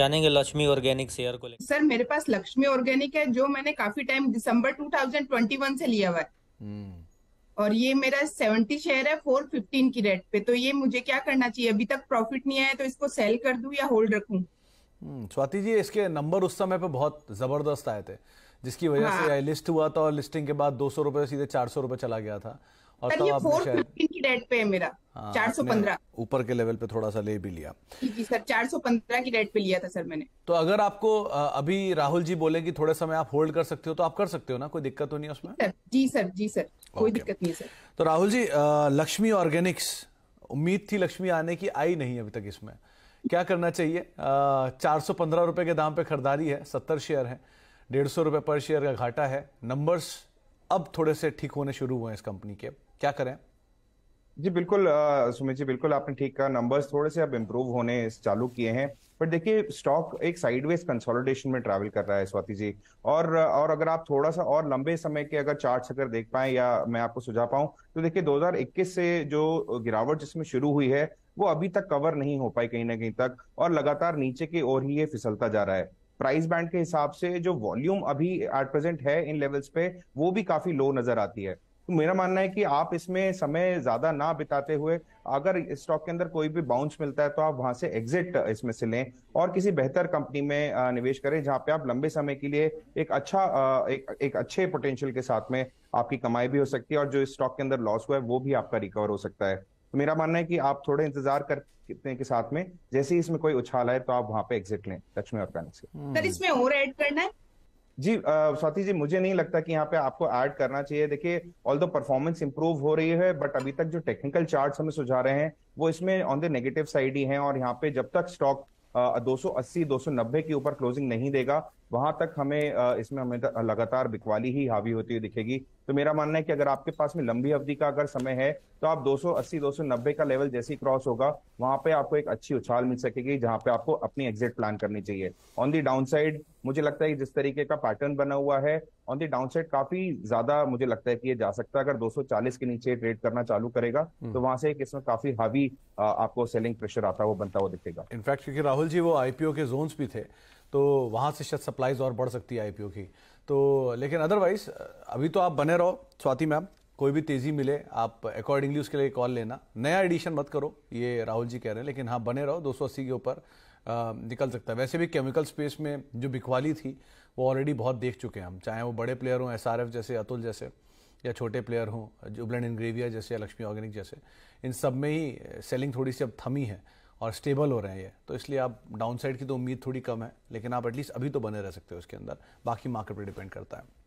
जानेंगे Laxmi organic share को sir मेरे पास लक्ष्मी ऑर्गेनिक है जो मैंने काफी टाइम दिसंबर 2021 से लिया हुआ है हम्म। और ये मेरा 70 शेयर है 415 की रेट पे तो ये मुझे क्या करना चाहिए अभी तक प्रॉफिट नहीं आया तो इसको सेल कर दूं या होल्ड रखूं हम्म, स्वाति जी इसके नंबर उस समय पे बहुत जबरदस्त आए थे जिसकी वजह हाँ। से लिस्ट हुआ था और लिस्टिंग के बाद दो सौ सीधे चार सौ चला गया था और तब तो आपने शायद डेट पे है मेरा हाँ, चार सौ पंद्रह ऊपर के लेवल पे थोड़ा सा ले भी लिया जी सर चार सौ पंद्रह की डेट पे लिया था सर मैंने तो अगर आपको अभी राहुल जी बोले कि थोड़े समय आप होल्ड कर सकते हो तो आप कर सकते हो ना कोई दिक्कत तो नहीं उसमें जी सर जी सर कोई दिक्कत नहीं है सर तो राहुल जी लक्ष्मी ऑर्गेनिक्स उम्मीद थी लक्ष्मी आने की आई नहीं अभी तक इसमें क्या करना चाहिए चार सौ पंद्रह रुपए के दाम पे खरीदारी है सत्तर शेयर है डेढ़ सौ रुपए पर शेयर का घाटा है नंबर्स अब थोड़े से ठीक होने शुरू हुए इस कंपनी के क्या करें जी बिल्कुल सुमित जी बिल्कुल आपने ठीक कहा नंबर्स थोड़े से अब इम्प्रूव होने चालू किए हैं बट देखिए स्टॉक एक साइडवेज कंसोलिडेशन में ट्रैवल कर रहा है स्वाति जी और और अगर आप थोड़ा सा और लंबे समय के अगर चार्ट्स अगर देख पाए या मैं आपको सुझा पाऊं तो देखिए 2021 से जो गिरावट जिसमें शुरू हुई है वो अभी तक कवर नहीं हो पाई कहीं ना कहीं तक और लगातार नीचे की ओर ही ये फिसलता जा रहा है प्राइस बैंड के हिसाब से जो वॉल्यूम अभी एट प्रेजेंट है इन लेवल्स पे वो भी काफी लो नजर आती है तो मेरा मानना है कि आप इसमें समय ज्यादा ना बिताते हुए अगर स्टॉक के अंदर कोई भी बाउंस मिलता है तो आप वहां से एग्जिट इसमें से लें और किसी बेहतर कंपनी में निवेश करें जहां पे आप लंबे समय के लिए एक अच्छा एक, एक अच्छे पोटेंशियल के साथ में आपकी कमाई भी हो सकती है और जो स्टॉक के अंदर लॉस हुआ है वो भी आपका रिकवर हो सकता है तो मेरा मानना है कि आप थोड़े इंतजार कर कितने के साथ में जैसे ही इसमें कोई उछाल आए तो आप वहां पे एग्जिट लें लक्ष्मी और ऑर्गेनिक से हम्म। सर इसमें और ऐड करना है जी स्वाति जी मुझे नहीं लगता कि यहाँ पे आपको ऐड करना चाहिए देखिए ऑल दो परफॉर्मेंस इंप्रूव हो रही है बट अभी तक जो टेक्निकल चार्ट हमें सुझा रहे हैं वो इसमें ऑन द नेगेटिव साइड ही हैं और यहाँ पे जब तक स्टॉक 280 290 के ऊपर क्लोजिंग नहीं देगा वहां तक हमें इसमें हमें लगातार बिकवाली ही हावी होती हुई दिखेगी तो मेरा मानना है कि अगर आपके पास में लंबी अवधि का अगर समय है तो आप 280 290 का लेवल जैसे ही क्रॉस होगा वहां पे आपको एक अच्छी उछाल मिल सकेगी जहां पे आपको अपनी एग्जिट प्लान करनी चाहिए ऑन दी डाउन साइड मुझे लगता है कि जिस तरीके का पैटर्न बना हुआ है ऑन दी डाउन साइड काफी ज्यादा मुझे लगता है कि ये जा सकता है अगर 240 के नीचे ट्रेड करना चालू करेगा हम्म। तो वहां से इसमें काफी हावी आपको सेलिंग प्रेशर आता हुआ बनता हुआ दिखेगा इनफैक्ट क्योंकि राहुल जी वो आईपीओ के जोन भी थे तो वहां से शायद सप्लाईज और बढ़ सकती है आईपीओ की तो लेकिन अदरवाइज अभी तो आप बने रहो स्वाति मैम कोई भी तेज़ी मिले आप अकॉर्डिंगली उसके लिए कॉल लेना नया एडिशन मत करो ये राहुल जी कह रहे हैं लेकिन हाँ बने रहो 280 के ऊपर निकल सकता है वैसे भी केमिकल स्पेस में जो बिखवाली थी वो ऑलरेडी बहुत देख चुके हैं हम चाहे वो बड़े प्लेयर हों एस जैसे अतुल जैसे या छोटे प्लेयर हों जुबलैंड इनग्रेविया जैसे या लक्ष्मी ऑर्गेनिक जैसे इन सब में ही सेलिंग थोड़ी सी अब थमी है और स्टेबल हो रहे हैं ये तो इसलिए आप डाउनसाइड की तो उम्मीद थोड़ी कम है लेकिन आप एटलीस्ट अभी तो बने रह सकते हो उसके अंदर बाकी मार्केट पर डिपेंड करता है